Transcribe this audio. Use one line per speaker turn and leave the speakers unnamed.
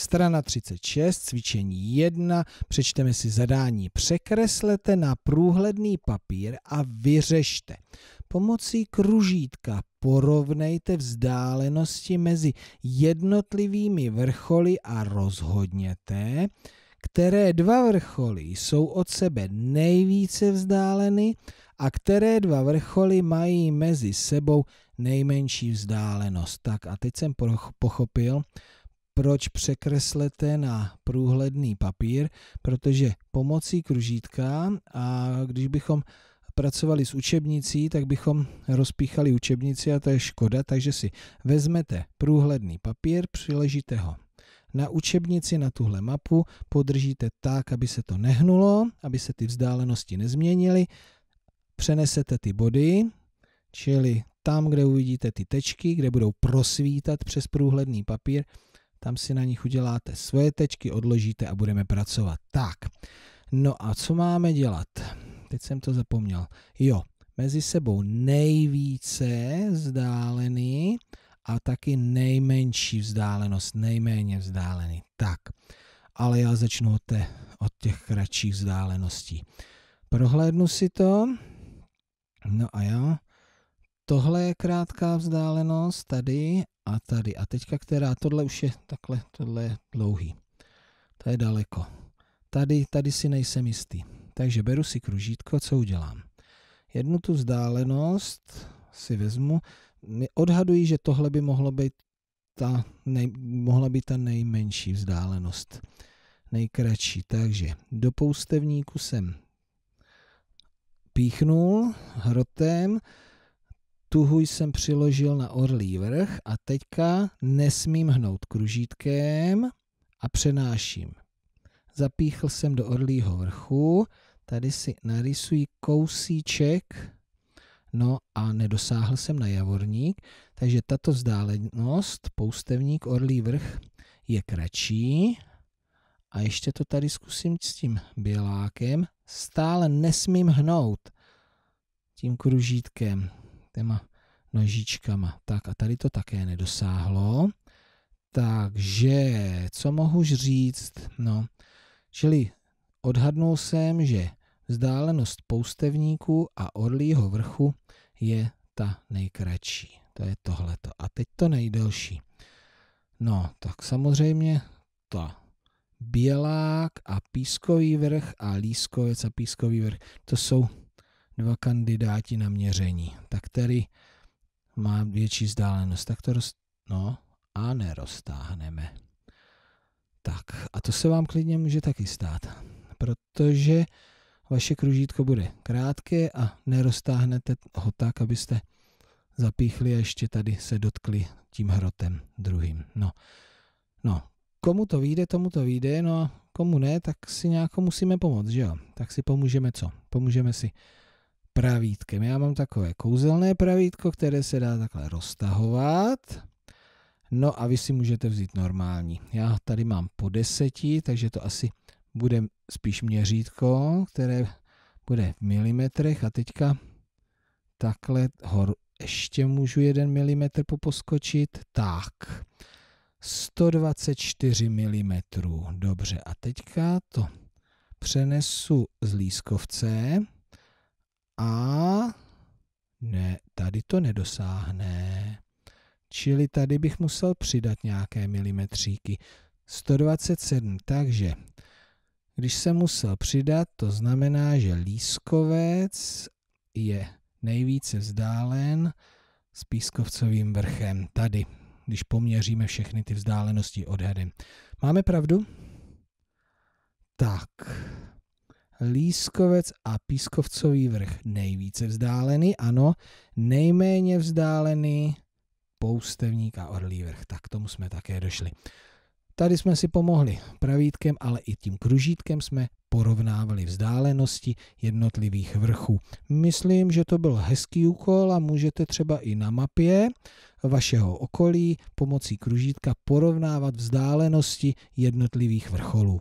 Strana 36, cvičení 1, přečteme si zadání. Překreslete na průhledný papír a vyřešte. Pomocí kružítka porovnejte vzdálenosti mezi jednotlivými vrcholy a rozhodněte, které dva vrcholy jsou od sebe nejvíce vzdáleny a které dva vrcholy mají mezi sebou nejmenší vzdálenost. Tak a teď jsem pochopil, proč překreslete na průhledný papír, protože pomocí kružítka a když bychom pracovali s učebnicí, tak bychom rozpíchali učebnici a to je škoda, takže si vezmete průhledný papír, přiležíte ho na učebnici, na tuhle mapu, podržíte tak, aby se to nehnulo, aby se ty vzdálenosti nezměnily, přenesete ty body, čili tam, kde uvidíte ty tečky, kde budou prosvítat přes průhledný papír, tam si na nich uděláte svoje tečky, odložíte a budeme pracovat. Tak, no a co máme dělat? Teď jsem to zapomněl. Jo, mezi sebou nejvíce vzdálený a taky nejmenší vzdálenost, nejméně vzdálený. Tak, ale já začnu od, té, od těch kratších vzdáleností. Prohlédnu si to. No a jo, tohle je krátká vzdálenost tady a tady. A teďka, která, tohle už je takhle, tohle je dlouhý. To je daleko. Tady, tady si nejsem jistý. Takže beru si kružítko, co udělám? Jednu tu vzdálenost si vezmu. Odhaduji, že tohle by mohlo být ta nej, mohla být ta nejmenší vzdálenost. Nejkratší. Takže do poustevníku jsem píchnul hrotem, tuhu jsem přiložil na orlý vrch a teďka nesmím hnout kružítkem a přenáším. Zapíchl jsem do orlího vrchu, tady si narysuji kousíček, no a nedosáhl jsem na javorník, takže tato vzdálenost, poustevník, orlý vrch je kratší. A ještě to tady zkusím s tím bělákem. Stále nesmím hnout tím kružítkem těma nožičkama. Tak a tady to také nedosáhlo. Takže, co mohu říct? No, čili odhadnul jsem, že vzdálenost poustevníku a orlího vrchu je ta nejkratší. To je tohleto. A teď to nejdelší. No, tak samozřejmě to Bělák a Pískový vrch a Lískovec a Pískový vrch, to jsou dva kandidáti na měření, tak který má větší vzdálenost, tak to roz... no a neroztáhneme. Tak a to se vám klidně může taky stát, protože vaše kružítko bude krátké a neroztáhnete ho tak, abyste zapíchli a ještě tady se dotkli tím hrotem druhým. No, no komu to vyjde, tomu to vyjde, no a komu ne, tak si nějak musíme pomoct, že jo? Tak si pomůžeme co? Pomůžeme si pravítkem. Já mám takové kouzelné pravítko, které se dá takhle roztahovat. No a vy si můžete vzít normální. Já tady mám po deseti, takže to asi bude spíš měřítko, které bude v milimetrech a teďka takhle hor, ještě můžu jeden milimetr poposkočit. Tak, 124 mm, dobře. A teďka to přenesu z lískovce a ne, tady to nedosáhne. Čili tady bych musel přidat nějaké milimetříky. 127, takže když jsem musel přidat, to znamená, že lískovec je nejvíce vzdálen s pískovcovým vrchem tady, když poměříme všechny ty vzdálenosti odhadem. Máme pravdu? Tak. Lískovec a Pískovcový vrch nejvíce vzdálený, ano, nejméně vzdálený Poustevník a Orlý vrch. Tak tomu jsme také došli. Tady jsme si pomohli pravítkem, ale i tím kružítkem jsme porovnávali vzdálenosti jednotlivých vrchů. Myslím, že to byl hezký úkol a můžete třeba i na mapě vašeho okolí pomocí kružítka porovnávat vzdálenosti jednotlivých vrcholů.